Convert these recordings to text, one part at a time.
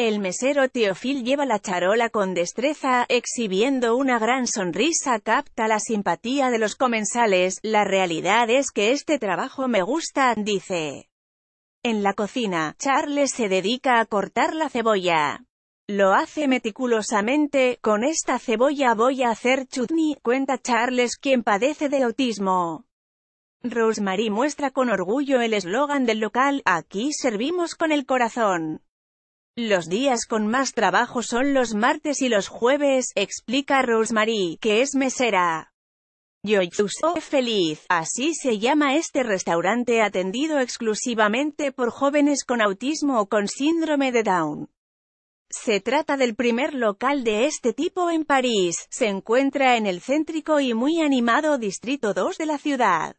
El mesero Teofil lleva la charola con destreza, exhibiendo una gran sonrisa capta la simpatía de los comensales, la realidad es que este trabajo me gusta, dice. En la cocina, Charles se dedica a cortar la cebolla. Lo hace meticulosamente, con esta cebolla voy a hacer chutney, cuenta Charles quien padece de autismo. Rosemary muestra con orgullo el eslogan del local, aquí servimos con el corazón. Los días con más trabajo son los martes y los jueves, explica Rosemary, que es mesera. soy Feliz, así se llama este restaurante atendido exclusivamente por jóvenes con autismo o con síndrome de Down. Se trata del primer local de este tipo en París, se encuentra en el céntrico y muy animado Distrito 2 de la ciudad.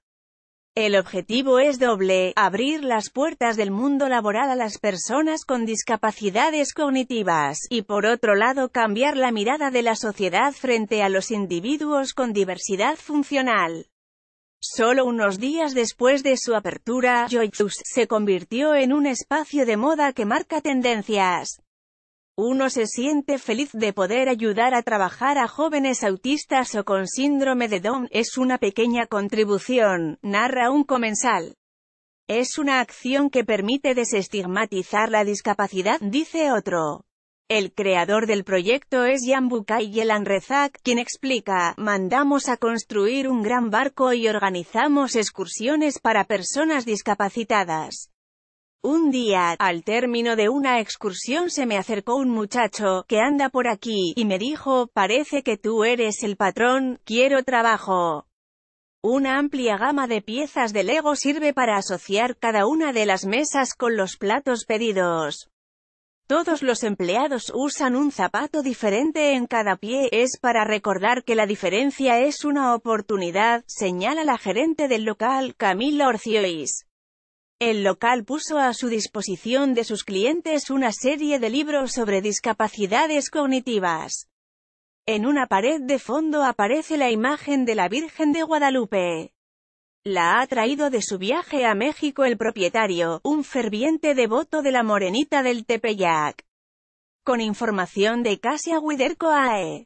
El objetivo es doble, abrir las puertas del mundo laboral a las personas con discapacidades cognitivas, y por otro lado cambiar la mirada de la sociedad frente a los individuos con diversidad funcional. Solo unos días después de su apertura, Joyous se convirtió en un espacio de moda que marca tendencias. Uno se siente feliz de poder ayudar a trabajar a jóvenes autistas o con síndrome de Down, es una pequeña contribución, narra un comensal. Es una acción que permite desestigmatizar la discapacidad, dice otro. El creador del proyecto es Jan Bukay Elan Rezak, quien explica, mandamos a construir un gran barco y organizamos excursiones para personas discapacitadas. Un día, al término de una excursión se me acercó un muchacho, que anda por aquí, y me dijo, parece que tú eres el patrón, quiero trabajo. Una amplia gama de piezas de Lego sirve para asociar cada una de las mesas con los platos pedidos. Todos los empleados usan un zapato diferente en cada pie, es para recordar que la diferencia es una oportunidad, señala la gerente del local, Camila Orciois. El local puso a su disposición de sus clientes una serie de libros sobre discapacidades cognitivas. En una pared de fondo aparece la imagen de la Virgen de Guadalupe. La ha traído de su viaje a México el propietario, un ferviente devoto de la morenita del Tepeyac. Con información de Casia Widercoae.